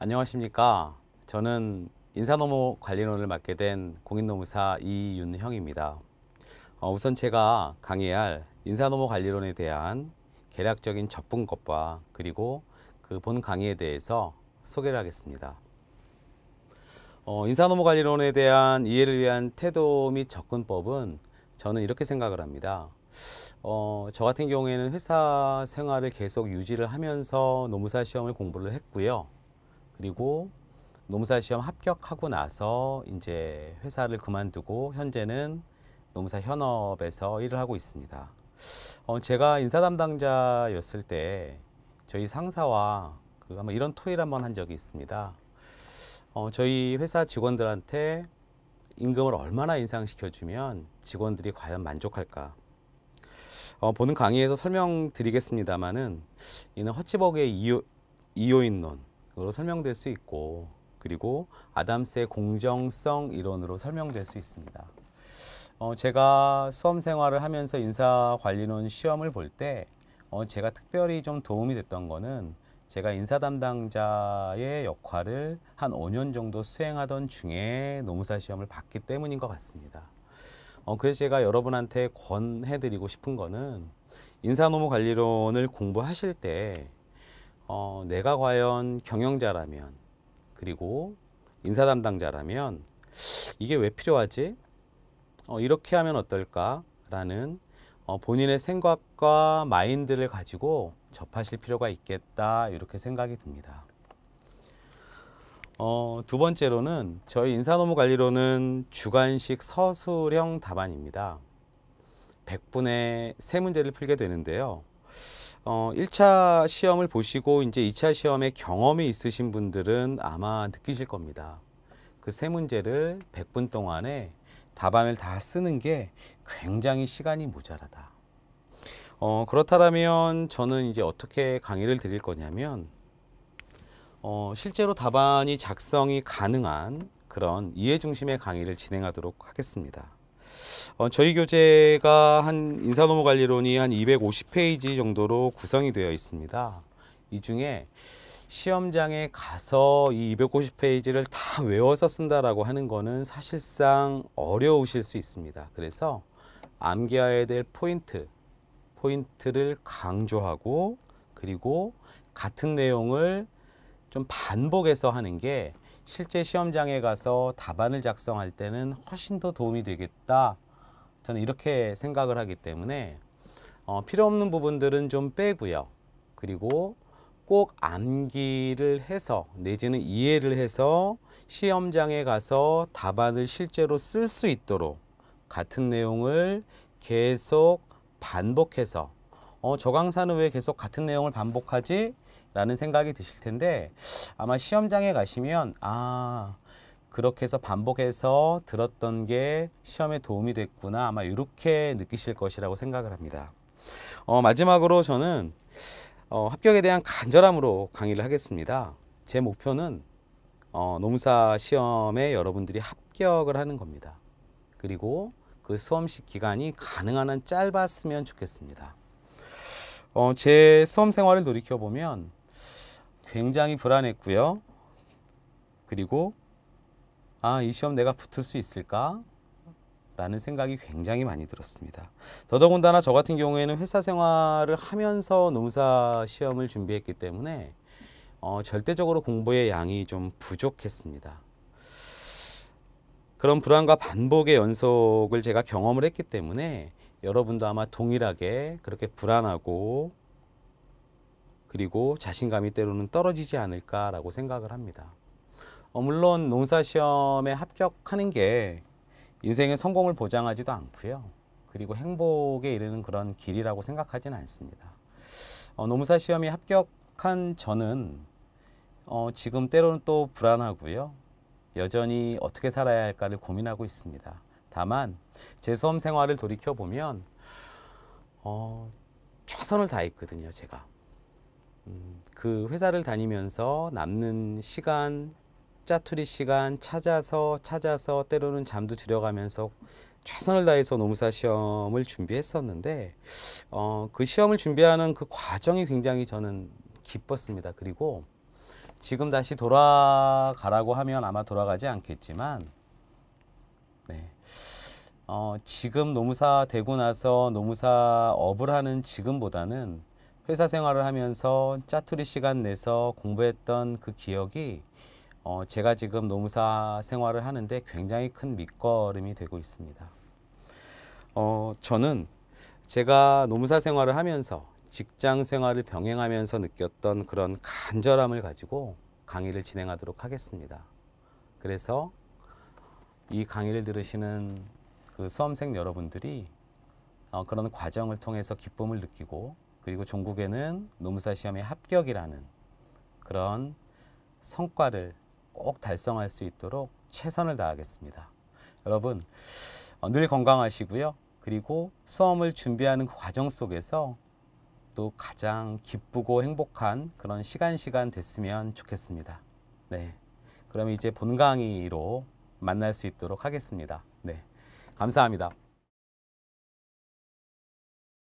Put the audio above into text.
안녕하십니까. 저는 인사노무 관리론을 맡게 된 공인노무사 이윤형입니다. 어, 우선 제가 강의할 인사노무 관리론에 대한 개략적인 접근법과 그리고 그 본 강의에 대해서 소개를 하겠습니다. 어, 인사노무 관리론에 대한 이해를 위한 태도 및 접근법은 저는 이렇게 생각을 합니다. 어, 저 같은 경우에는 회사 생활을 계속 유지를 하면서 노무사 시험을 공부를 했고요. 그리고 농사 시험 합격하고 나서 이제 회사를 그만두고 현재는 농사 현업에서 일을 하고 있습니다. 어, 제가 인사 담당자였을 때 저희 상사와 그 한번 이런 토의를 한번 한 적이 있습니다. 어, 저희 회사 직원들한테 임금을 얼마나 인상시켜주면 직원들이 과연 만족할까? 어, 보는 강의에서 설명드리겠습니다만은 이는 허치버의 이요, 이오인론 으로 설명될 수 있고 그리고 아담스의 공정성 이론으로 설명될 수 있습니다. 어, 제가 수험 생활을 하면서 인사관리론 시험을 볼때 어, 제가 특별히 좀 도움이 됐던 거는 제가 인사 담당자의 역할을 한 5년 정도 수행하던 중에 노무사 시험을 봤기 때문인 것 같습니다. 어, 그래서 제가 여러분한테 권해드리고 싶은 거는 인사노무관리론을 공부하실 때 어, 내가 과연 경영자라면 그리고 인사 담당자라면 이게 왜 필요하지? 어, 이렇게 하면 어떨까라는 어, 본인의 생각과 마인드를 가지고 접하실 필요가 있겠다 이렇게 생각이 듭니다. 어, 두 번째로는 저희 인사노무관리로는 주관식 서술형 답안입니다. 100분의 세 문제를 풀게 되는데요. 어, 1차 시험을 보시고 이제 2차 시험에 경험이 있으신 분들은 아마 느끼실 겁니다. 그 세 문제를 100분 동안에 답안을 다 쓰는 게 굉장히 시간이 모자라다. 어, 그렇다면 저는 이제 어떻게 강의를 드릴 거냐면 어, 실제로 답안이 작성이 가능한 그런 이해 중심의 강의를 진행하도록 하겠습니다. 어, 저희 교재가 한 인사노무 관리론이 한 250페이지 정도로 구성이 되어 있습니다. 이 중에 시험장에 가서 이 250페이지를 다 외워서 쓴다라고 하는 거는 사실상 어려우실 수 있습니다. 그래서 암기해야 될 포인트, 포인트를 강조하고 그리고 같은 내용을 좀 반복해서 하는 게 실제 시험장에 가서 답안을 작성할 때는 훨씬 더 도움이 되겠다. 저는 이렇게 생각을 하기 때문에 어, 필요 없는 부분들은 좀 빼고요. 그리고 꼭 암기를 해서 내지는 이해를 해서 시험장에 가서 답안을 실제로 쓸 수 있도록 같은 내용을 계속 반복해서 어, 저 강사는 왜 계속 같은 내용을 반복하지? 라는 생각이 드실 텐데 아마 시험장에 가시면 아 그렇게 해서 반복해서 들었던 게 시험에 도움이 됐구나 아마 이렇게 느끼실 것이라고 생각을 합니다. 어, 마지막으로 저는 어, 합격에 대한 간절함으로 강의를 하겠습니다. 제 목표는 어, 노사 시험에 여러분들이 합격을 하는 겁니다. 그리고 그 수험식 기간이 가능한 한 짧았으면 좋겠습니다. 어, 제 수험 생활을 돌이켜보면 굉장히 불안했고요. 그리고 아, 이 시험 내가 붙을 수 있을까? 라는 생각이 굉장히 많이 들었습니다. 더더군다나 저 같은 경우에는 회사 생활을 하면서 농사 시험을 준비했기 때문에 어, 절대적으로 공부의 양이 좀 부족했습니다. 그런 불안과 반복의 연속을 제가 경험을 했기 때문에 여러분도 아마 동일하게 그렇게 불안하고 그리고 자신감이 때로는 떨어지지 않을까라고 생각을 합니다. 어, 물론 농사시험에 합격하는 게 인생의 성공을 보장하지도 않고요. 그리고 행복에 이르는 그런 길이라고 생각하지는 않습니다. 어, 농사시험에 합격한 저는 어, 지금 때로는 또 불안하고요. 여전히 어떻게 살아야 할까를 고민하고 있습니다. 다만 제 수험 생활을 돌이켜보면 어, 최선을 다했거든요, 제가. 그 회사를 다니면서 남는 시간, 짜투리 시간 찾아서 찾아서 때로는 잠도 줄여가면서 최선을 다해서 농사 시험을 준비했었는데 어, 그 시험을 준비하는 그 과정이 굉장히 저는 기뻤습니다. 그리고 지금 다시 돌아가라고 하면 아마 돌아가지 않겠지만 네. 어, 지금 노무사 되고 나서 노무사 업을 하는 지금보다는 회사 생활을 하면서 짜투리 시간 내서 공부했던 그 기억이 어, 제가 지금 노무사 생활을 하는데 굉장히 큰 밑거름이 되고 있습니다. 어, 저는 제가 노무사 생활을 하면서 직장 생활을 병행하면서 느꼈던 그런 간절함을 가지고 강의를 진행하도록 하겠습니다. 그래서 이 강의를 들으시는 그 수험생 여러분들이 어, 그런 과정을 통해서 기쁨을 느끼고 그리고 종국에는 노무사 시험에 합격이라는 그런 성과를 꼭 달성할 수 있도록 최선을 다하겠습니다. 여러분 어, 늘 건강하시고요. 그리고 수험을 준비하는 그 과정 속에서 또 가장 기쁘고 행복한 그런 시간 시간 됐으면 좋겠습니다. 네. 그럼 이제 본 강의로 만날 수 있도록 하겠습니다. 네. 감사합니다.